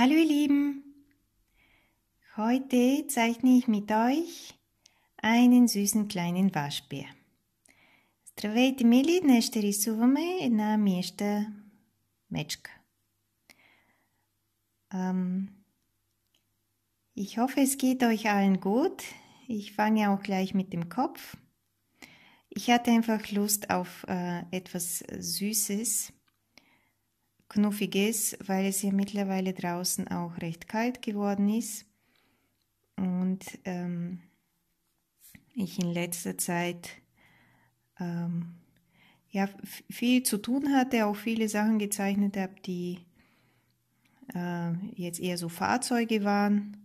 Hallo ihr Lieben! Heute zeichne ich mit euch einen süßen kleinen Waschbär. Здравейте, мили! Днес ще рисуваме една миеща мечка. ich hoffe, es geht euch allen gut. Ich fange auch gleich mit dem Kopf. Ich hatte einfach Lust auf äh, etwas Süßes Knuffiges, weil es ja mittlerweile draußen auch recht kalt geworden ist und ähm, ich in letzter Zeit ähm, ja, viel zu tun hatte, auch viele Sachen gezeichnet habe, die äh, jetzt eher so Fahrzeuge waren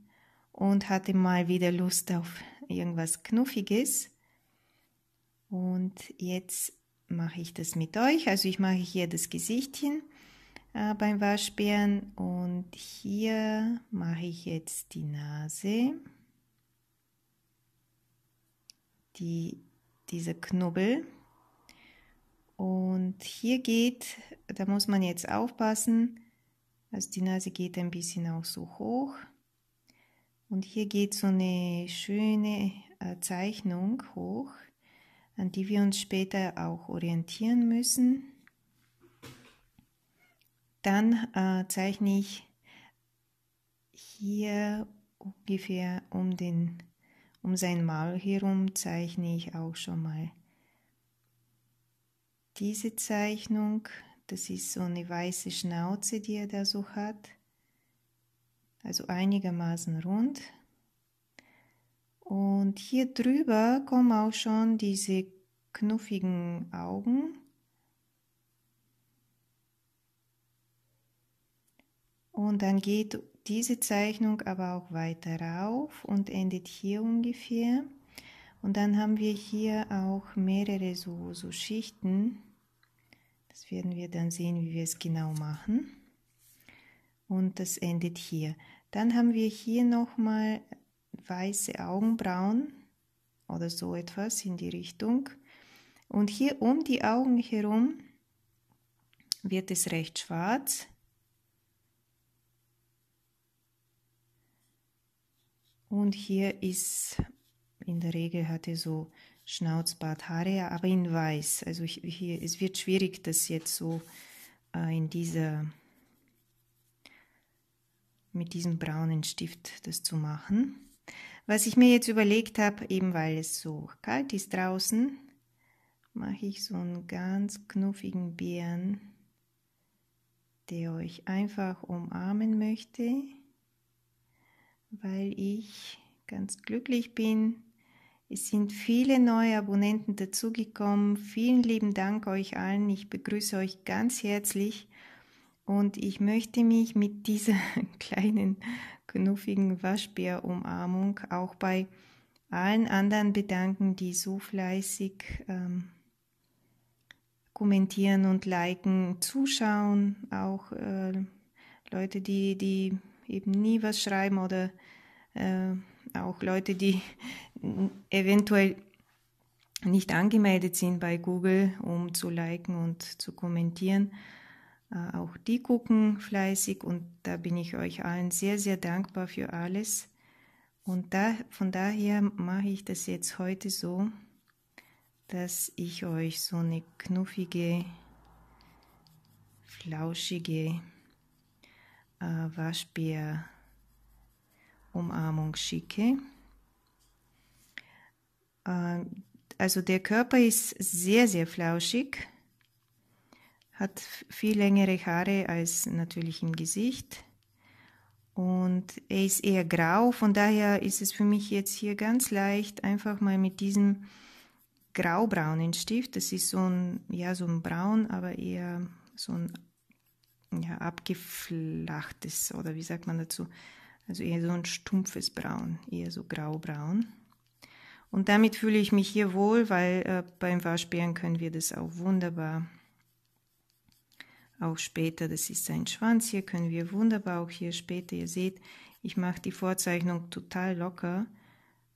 und hatte mal wieder Lust auf irgendwas Knuffiges. Und jetzt mache ich das mit euch. Also ich mache hier das Gesichtchen äh, beim Waschbären. Und hier mache ich jetzt die Nase. Die, dieser Knubbel. Und hier geht, da muss man jetzt aufpassen, also die Nase geht ein bisschen auch so hoch. Und hier geht so eine schöne äh, Zeichnung hoch, an die wir uns später auch orientieren müssen. Dann äh, zeichne ich hier ungefähr um, den, um sein Maul herum, zeichne ich auch schon mal diese Zeichnung. Das ist so eine weiße Schnauze, die er da so hat. Also einigermaßen rund. Und hier drüber kommen auch schon diese knuffigen Augen. Und dann geht diese Zeichnung aber auch weiter rauf und endet hier ungefähr. Und dann haben wir hier auch mehrere so, so Schichten. Das werden wir dann sehen, wie wir es genau machen. Und das endet hier. Dann haben wir hier nochmal weiße Augenbrauen oder so etwas in die Richtung. Und hier um die Augen herum wird es recht schwarz. Und hier ist, in der Regel hat er so Schnauzbart aber in weiß. Also hier, es wird schwierig, das jetzt so äh, in dieser, mit diesem braunen Stift das zu machen. Was ich mir jetzt überlegt habe, eben weil es so kalt ist draußen, mache ich so einen ganz knuffigen Bären, der euch einfach umarmen möchte weil ich ganz glücklich bin. Es sind viele neue Abonnenten dazugekommen. Vielen lieben Dank euch allen. Ich begrüße euch ganz herzlich und ich möchte mich mit dieser kleinen, knuffigen Waschbär-Umarmung auch bei allen anderen bedanken, die so fleißig ähm, kommentieren und liken, zuschauen, auch äh, Leute, die die eben nie was schreiben oder äh, auch Leute, die eventuell nicht angemeldet sind bei Google, um zu liken und zu kommentieren. Äh, auch die gucken fleißig und da bin ich euch allen sehr, sehr dankbar für alles. Und da, von daher mache ich das jetzt heute so, dass ich euch so eine knuffige, flauschige äh, Waschbär Umarmung schicke. Äh, also der Körper ist sehr, sehr flauschig, hat viel längere Haare als natürlich im Gesicht und er ist eher grau, von daher ist es für mich jetzt hier ganz leicht, einfach mal mit diesem graubraunen Stift, das ist so ein, ja, so ein braun, aber eher so ein ja, abgeflachtes oder wie sagt man dazu? Also eher so ein stumpfes Braun, eher so graubraun. Und damit fühle ich mich hier wohl, weil äh, beim Waschbären können wir das auch wunderbar, auch später, das ist sein Schwanz, hier können wir wunderbar auch hier später, ihr seht, ich mache die Vorzeichnung total locker.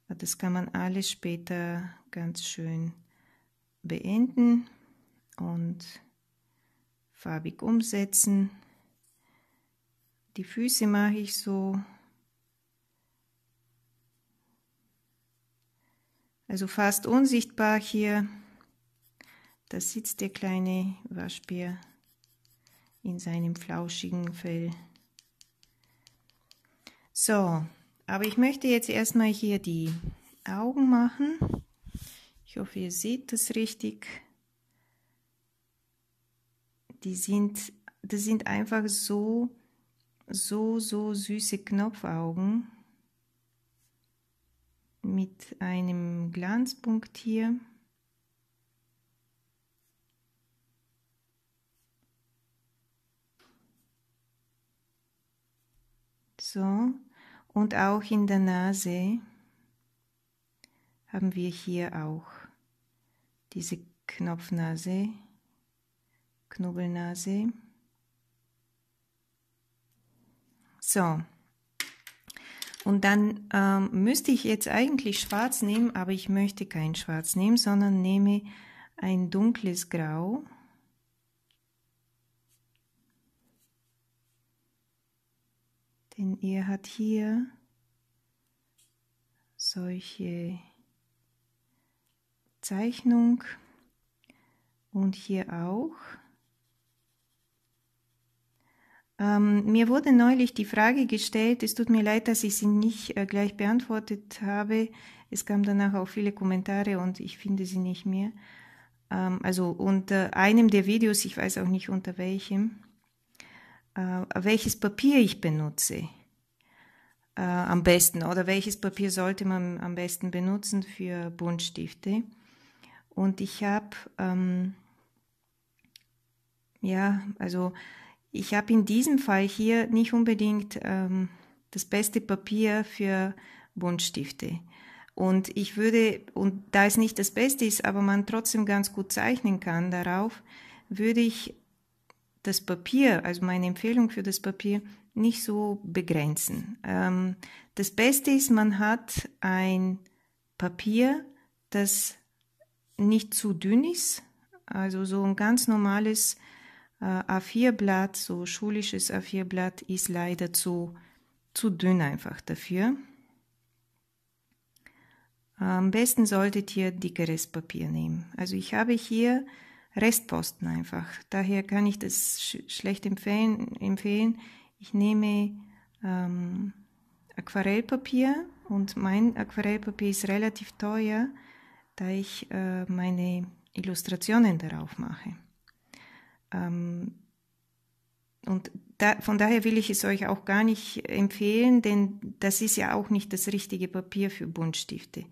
Das kann man alles später ganz schön beenden und farbig umsetzen. Die Füße mache ich so. Also fast unsichtbar hier. Da sitzt der kleine Waschbär in seinem flauschigen Fell. So, aber ich möchte jetzt erstmal hier die Augen machen. Ich hoffe, ihr seht das richtig die sind, das sind einfach so, so, so süße Knopfaugen mit einem Glanzpunkt hier. So, und auch in der Nase haben wir hier auch diese Knopfnase. Knobelnase. So. Und dann ähm, müsste ich jetzt eigentlich schwarz nehmen, aber ich möchte kein schwarz nehmen, sondern nehme ein dunkles Grau. Denn er hat hier solche Zeichnung und hier auch. Ähm, mir wurde neulich die Frage gestellt, es tut mir leid, dass ich sie nicht äh, gleich beantwortet habe. Es kamen danach auch viele Kommentare und ich finde sie nicht mehr. Ähm, also unter äh, einem der Videos, ich weiß auch nicht unter welchem, äh, welches Papier ich benutze äh, am besten oder welches Papier sollte man am besten benutzen für Buntstifte. Und ich habe, ähm, ja, also ich habe in diesem Fall hier nicht unbedingt ähm, das beste Papier für Buntstifte. Und ich würde, und da es nicht das Beste ist, aber man trotzdem ganz gut zeichnen kann darauf, würde ich das Papier, also meine Empfehlung für das Papier, nicht so begrenzen. Ähm, das Beste ist, man hat ein Papier, das nicht zu dünn ist, also so ein ganz normales äh, A4-Blatt, so schulisches A4-Blatt ist leider zu, zu dünn einfach dafür. Am besten solltet ihr dickeres Papier nehmen. Also ich habe hier Restposten einfach. Daher kann ich das sch schlecht empfehlen, empfehlen. Ich nehme ähm, Aquarellpapier und mein Aquarellpapier ist relativ teuer, da ich äh, meine Illustrationen darauf mache. Ähm, und da, von daher will ich es euch auch gar nicht empfehlen, denn das ist ja auch nicht das richtige Papier für Buntstifte.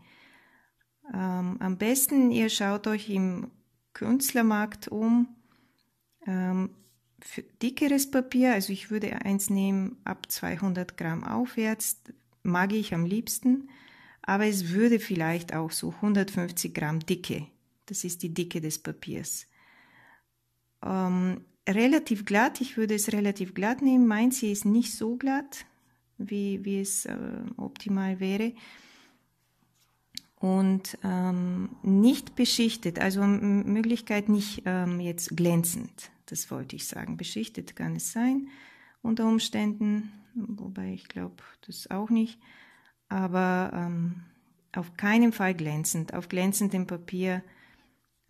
Ähm, am besten ihr schaut euch im Künstlermarkt um. Ähm, für dickeres Papier, also ich würde eins nehmen ab 200 Gramm aufwärts, mag ich am liebsten, aber es würde vielleicht auch so 150 Gramm Dicke. Das ist die Dicke des Papiers ähm, relativ glatt, ich würde es relativ glatt nehmen. Meins hier ist nicht so glatt, wie, wie es äh, optimal wäre. Und ähm, nicht beschichtet, also Möglichkeit nicht ähm, jetzt glänzend, das wollte ich sagen. Beschichtet kann es sein unter Umständen, wobei ich glaube, das auch nicht. Aber ähm, auf keinen Fall glänzend. Auf glänzendem Papier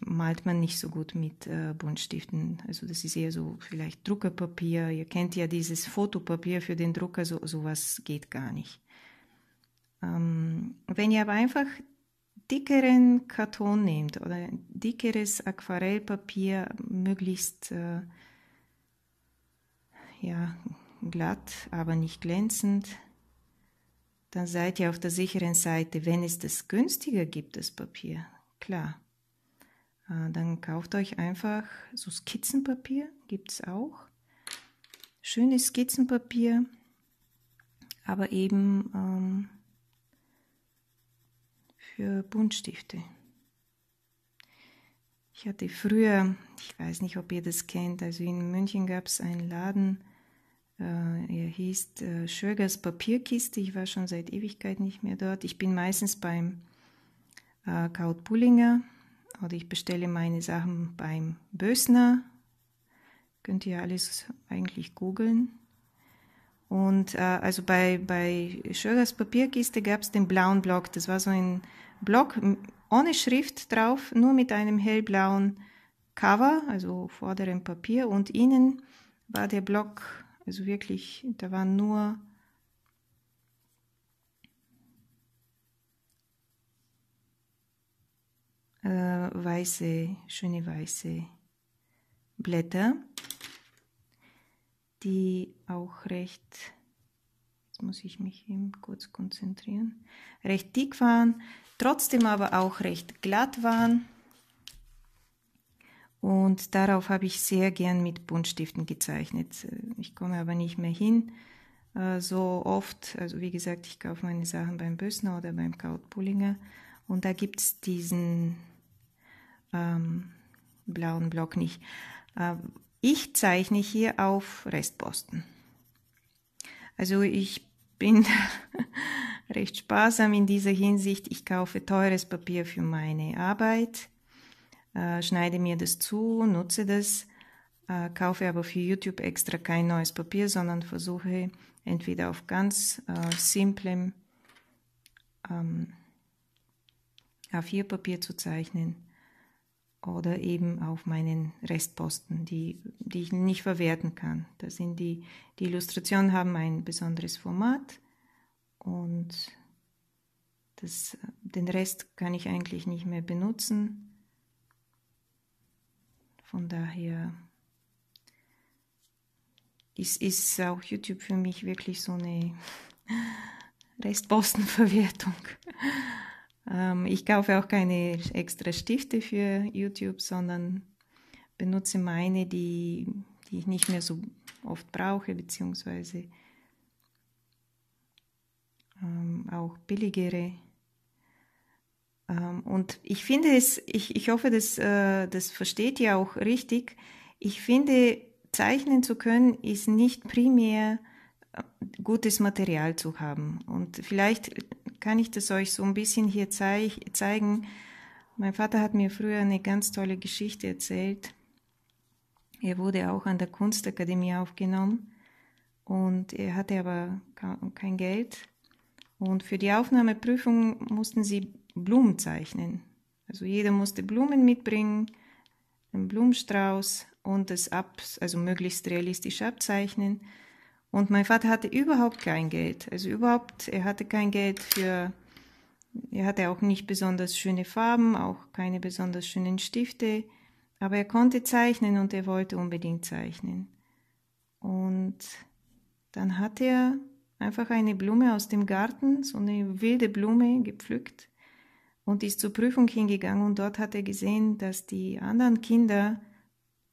malt man nicht so gut mit äh, Buntstiften. Also das ist eher so vielleicht Druckerpapier. Ihr kennt ja dieses Fotopapier für den Drucker, so, sowas geht gar nicht. Ähm, wenn ihr aber einfach dickeren Karton nehmt oder dickeres Aquarellpapier, möglichst äh, ja, glatt, aber nicht glänzend, dann seid ihr auf der sicheren Seite, wenn es das günstiger gibt, das Papier. Klar. Äh, dann kauft euch einfach so Skizzenpapier, gibt es auch. Schönes Skizzenpapier, aber eben ähm, für Buntstifte. Ich hatte früher, ich weiß nicht, ob ihr das kennt, also in München gab es einen Laden, äh, er hieß äh, Schögers Papierkiste. Ich war schon seit Ewigkeit nicht mehr dort. Ich bin meistens beim äh, Kaut Bullinger oder ich bestelle meine Sachen beim Bösner. Könnt ihr alles eigentlich googeln. Und äh, also bei, bei Schögers Papierkiste gab es den blauen Block. Das war so ein Block ohne Schrift drauf, nur mit einem hellblauen Cover, also vorderem Papier. Und innen war der Block, also wirklich, da waren nur äh, weiße, schöne weiße Blätter, die auch recht, jetzt muss ich mich eben kurz konzentrieren, recht dick waren, trotzdem aber auch recht glatt waren. Und darauf habe ich sehr gern mit Buntstiften gezeichnet. Ich komme aber nicht mehr hin äh, so oft. Also wie gesagt, ich kaufe meine Sachen beim Bösner oder beim Krautpullinger. Und da gibt es diesen ähm, blauen Block nicht. Äh, ich zeichne hier auf Restposten. Also ich bin recht sparsam in dieser Hinsicht. Ich kaufe teures Papier für meine Arbeit, äh, schneide mir das zu, nutze das, äh, kaufe aber für YouTube extra kein neues Papier, sondern versuche entweder auf ganz äh, simplem ähm, A4-Papier zu zeichnen oder eben auf meinen Restposten, die, die ich nicht verwerten kann. Da sind die, die Illustrationen haben ein besonderes Format und das, den Rest kann ich eigentlich nicht mehr benutzen. Von daher ist, ist auch YouTube für mich wirklich so eine Restpostenverwertung. Ähm, ich kaufe auch keine extra Stifte für YouTube, sondern benutze meine, die, die ich nicht mehr so oft brauche, beziehungsweise ähm, auch billigere. Ähm, und ich finde es, ich, ich hoffe, dass, äh, das versteht ihr auch richtig. Ich finde, zeichnen zu können ist nicht primär äh, gutes Material zu haben. Und vielleicht kann ich das euch so ein bisschen hier zeig zeigen. Mein Vater hat mir früher eine ganz tolle Geschichte erzählt. Er wurde auch an der Kunstakademie aufgenommen und er hatte aber kein Geld. Und für die Aufnahmeprüfung mussten sie Blumen zeichnen. Also jeder musste Blumen mitbringen, einen Blumenstrauß und es ab, also möglichst realistisch abzeichnen. Und mein Vater hatte überhaupt kein Geld. Also überhaupt, er hatte kein Geld für, er hatte auch nicht besonders schöne Farben, auch keine besonders schönen Stifte. Aber er konnte zeichnen und er wollte unbedingt zeichnen. Und dann hat er einfach eine Blume aus dem Garten, so eine wilde Blume gepflückt und ist zur Prüfung hingegangen und dort hat er gesehen, dass die anderen Kinder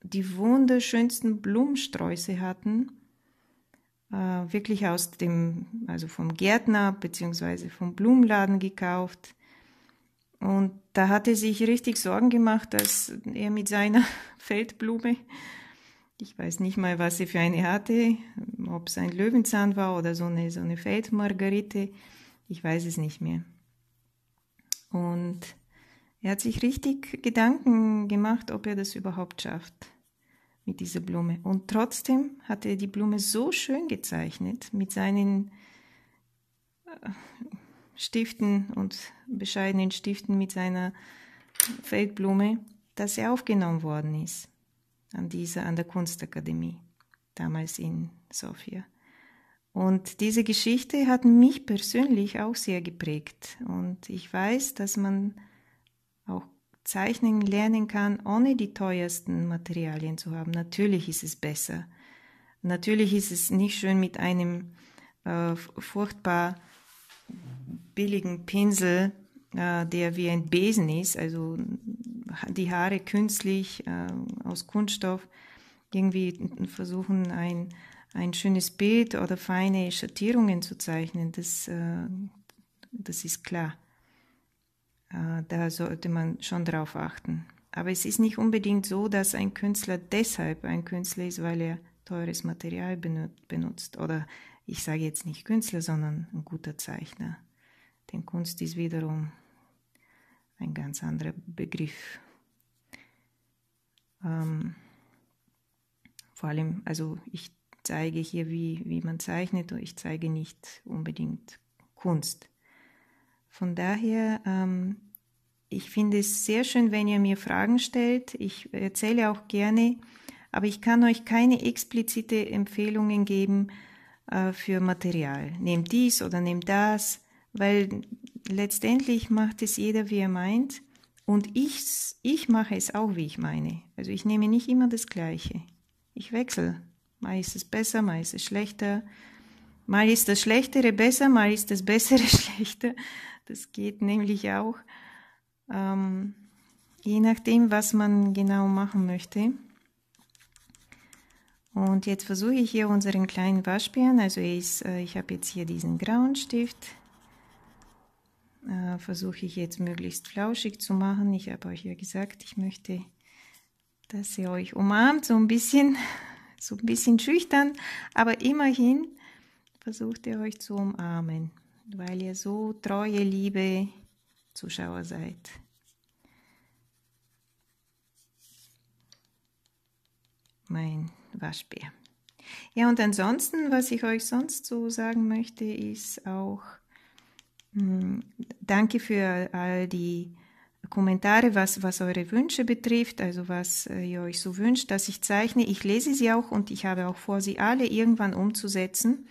die wunderschönsten Blumensträuße hatten äh, wirklich aus dem, also vom Gärtner bzw. vom Blumenladen gekauft. Und da hat er sich richtig Sorgen gemacht, dass er mit seiner Feldblume, ich weiß nicht mal, was er für eine hatte, ob es ein Löwenzahn war oder so eine, so eine Feldmargarite, ich weiß es nicht mehr. Und er hat sich richtig Gedanken gemacht, ob er das überhaupt schafft mit dieser Blume. Und trotzdem hat er die Blume so schön gezeichnet mit seinen äh, Stiften und bescheidenen Stiften mit seiner Feldblume, dass er aufgenommen worden ist an dieser an der Kunstakademie damals in Sofia. Und diese Geschichte hat mich persönlich auch sehr geprägt und ich weiß, dass man Zeichnen lernen kann, ohne die teuersten Materialien zu haben. Natürlich ist es besser. Natürlich ist es nicht schön mit einem äh, furchtbar billigen Pinsel, äh, der wie ein Besen ist, also die Haare künstlich äh, aus Kunststoff, irgendwie versuchen, ein, ein schönes Bild oder feine Schattierungen zu zeichnen. Das, äh, das ist klar. Äh, da sollte man schon drauf achten. Aber es ist nicht unbedingt so, dass ein Künstler deshalb ein Künstler ist, weil er teures Material benutzt. Oder ich sage jetzt nicht Künstler, sondern ein guter Zeichner. Denn Kunst ist wiederum ein ganz anderer Begriff. Ähm, vor allem, also ich zeige hier, wie, wie man zeichnet und ich zeige nicht unbedingt Kunst. Von daher ähm, ich finde es sehr schön, wenn ihr mir Fragen stellt. Ich erzähle auch gerne, aber ich kann euch keine explizite Empfehlungen geben äh, für Material. Nehmt dies oder nehmt das, weil letztendlich macht es jeder, wie er meint. Und ich, ich mache es auch, wie ich meine. Also ich nehme nicht immer das Gleiche. Ich wechsle. Mal ist es besser, mal ist es schlechter. Mal ist das Schlechtere besser, mal ist das Bessere schlechter. Das geht nämlich auch. Ähm, je nachdem, was man genau machen möchte. Und jetzt versuche ich hier unseren kleinen Waschbären, also ist, äh, ich habe jetzt hier diesen grauen Stift, äh, versuche ich jetzt möglichst flauschig zu machen. Ich habe euch ja gesagt, ich möchte, dass ihr euch umarmt, so ein bisschen, so ein bisschen schüchtern, aber immerhin versucht ihr euch zu umarmen, weil ihr so treue Liebe Zuschauer seid. Mein Waschbär. Ja, und ansonsten, was ich euch sonst so sagen möchte, ist auch mh, hm, danke für all die Kommentare, was, was eure Wünsche betrifft, also was äh, ihr euch so wünscht, dass ich zeichne. Ich lese sie auch und ich habe auch vor, sie alle irgendwann umzusetzen.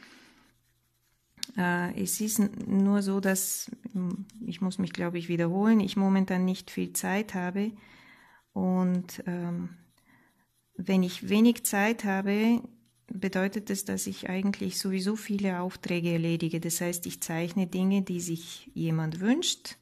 Äh, es ist nur so, dass hm, ich muss mich, glaube ich, wiederholen. Ich momentan nicht viel Zeit habe und ähm, wenn ich wenig Zeit habe, bedeutet es, dass ich eigentlich sowieso viele Aufträge erledige. Das heißt, ich zeichne Dinge, die sich jemand wünscht,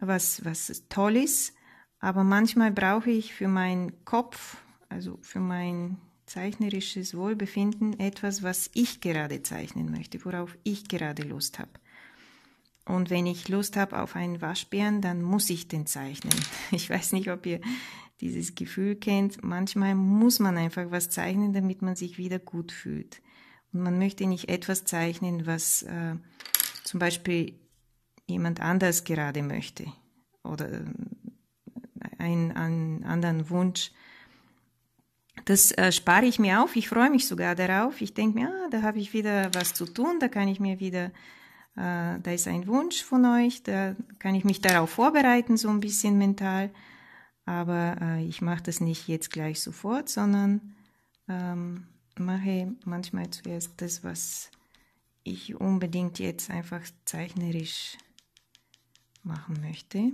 was, was toll ist. Aber manchmal brauche ich für meinen Kopf, also für mein zeichnerisches Wohlbefinden etwas, was ich gerade zeichnen möchte, worauf ich gerade Lust habe. Und wenn ich Lust habe auf einen Waschbären, dann muss ich den zeichnen. Ich weiß nicht, ob ihr dieses Gefühl kennt. Manchmal muss man einfach was zeichnen, damit man sich wieder gut fühlt. Und man möchte nicht etwas zeichnen, was äh, zum Beispiel jemand anders gerade möchte oder äh, einen, einen anderen Wunsch das äh, spare ich mir auf. Ich freue mich sogar darauf. Ich denke mir, ah, da habe ich wieder was zu tun. Da kann ich mir wieder, äh, da ist ein Wunsch von euch. Da kann ich mich darauf vorbereiten, so ein bisschen mental. Aber äh, ich mache das nicht jetzt gleich sofort, sondern ähm, mache manchmal zuerst das, was ich unbedingt jetzt einfach zeichnerisch machen möchte.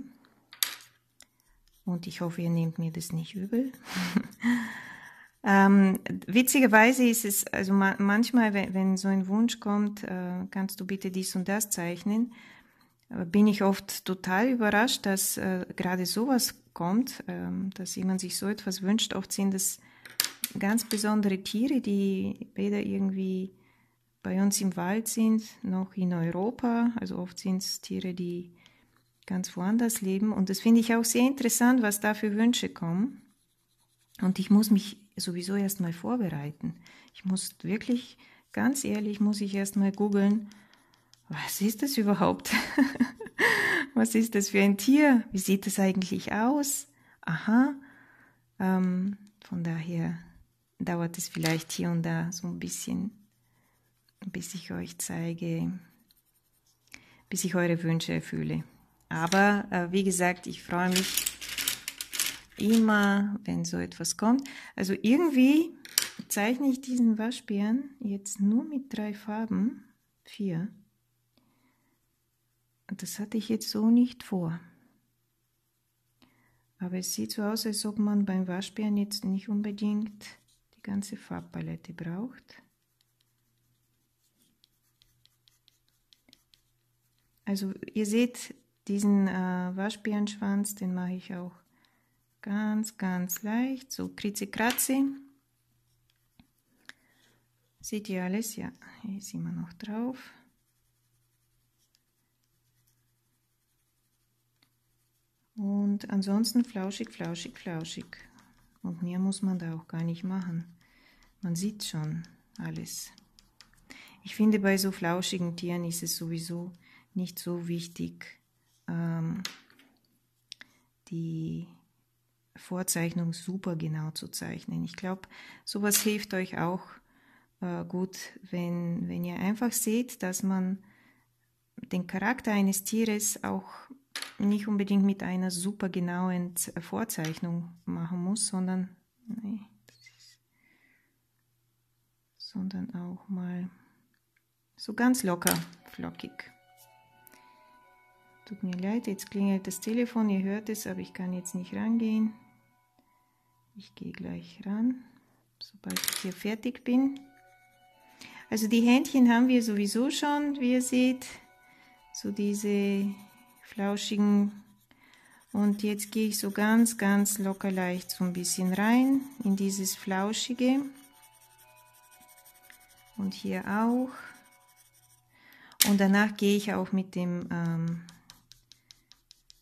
Und ich hoffe, ihr nehmt mir das nicht übel. Ähm, witzigerweise ist es, also ma manchmal, wenn, wenn, so ein Wunsch kommt, äh, kannst du bitte dies und das zeichnen, bin ich oft total überrascht, dass äh, gerade sowas kommt, äh, dass jemand sich so etwas wünscht. Oft sind es ganz besondere Tiere, die weder irgendwie bei uns im Wald sind, noch in Europa. Also oft sind es Tiere, die ganz woanders leben. Und das finde ich auch sehr interessant, was da für Wünsche kommen. Und ich muss mich sowieso erstmal vorbereiten. Ich muss wirklich, ganz ehrlich, muss ich erstmal googeln, was ist das überhaupt? was ist das für ein Tier? Wie sieht das eigentlich aus? Aha. Ähm, von daher dauert es vielleicht hier und da so ein bisschen, bis ich euch zeige, bis ich eure Wünsche erfülle. Aber äh, wie gesagt, ich freue mich immer, wenn so etwas kommt. Also irgendwie zeichne ich diesen Waschbären jetzt nur mit drei Farben, vier. Das hatte ich jetzt so nicht vor. Aber es sieht so aus, als ob man beim Waschbären jetzt nicht unbedingt die ganze Farbpalette braucht. Also ihr seht diesen äh, Waschbärenschwanz, den mache ich auch Ganz, ganz leicht. So, kritzi kratzi. Seht ihr alles? Ja, hier sind wir noch drauf. Und ansonsten flauschig, flauschig, flauschig. Und mehr muss man da auch gar nicht machen. Man sieht schon alles. Ich finde, bei so flauschigen Tieren ist es sowieso nicht so wichtig, ähm, die Vorzeichnung super genau zu zeichnen. Ich glaube, sowas hilft euch auch äh, gut, wenn, wenn ihr einfach seht, dass man den Charakter eines Tieres auch nicht unbedingt mit einer super genauen äh, Vorzeichnung machen muss, sondern, nee, sondern auch mal so ganz locker, flockig. Tut mir leid, jetzt klingelt das Telefon, ihr hört es, aber ich kann jetzt nicht rangehen. Ich gehe gleich ran, sobald ich hier fertig bin. Also die Händchen haben wir sowieso schon, wie ihr seht. So diese flauschigen. Und jetzt gehe ich so ganz, ganz locker leicht so ein bisschen rein in dieses flauschige. Und hier auch. Und danach gehe ich auch mit dem ähm,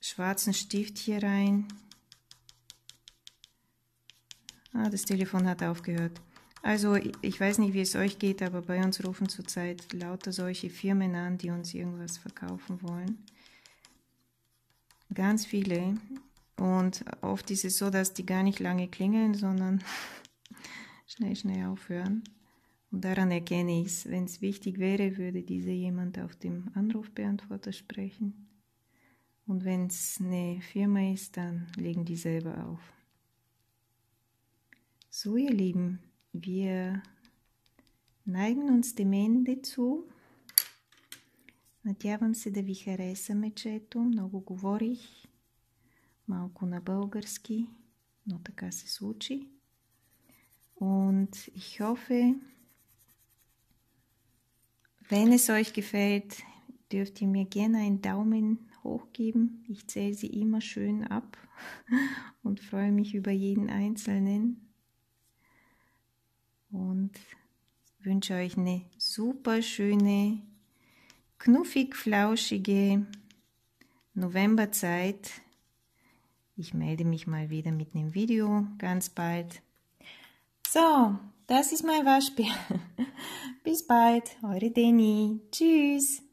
schwarzen Stift hier rein. Ah, das Telefon hat aufgehört. Also, ich weiß nicht, wie es euch geht, aber bei uns rufen zurzeit lauter solche Firmen an, die uns irgendwas verkaufen wollen. Ganz viele. Und oft ist es so, dass die gar nicht lange klingeln, sondern schnell, schnell aufhören. Und daran erkenne ich es. Wenn es wichtig wäre, würde diese jemand auf dem Anrufbeantworter sprechen. Und wenn es eine Firma ist, dann legen die selber auf. So, ihr Lieben, wir neigen uns dem Ende zu. Надявам се да ви хареса мечето. Много говорих, малко на български, но така се случи. Und ich hoffe, wenn es euch gefällt, dürft ihr mir gerne einen Daumen hoch geben. Ich zähle sie immer schön ab und freue mich über jeden einzelnen und wünsche euch eine super schöne, knuffig flauschige Novemberzeit. Ich melde mich mal wieder mit einem Video ganz bald. So, das ist mein Waschbär. Bis bald, eure Deni. Tschüss.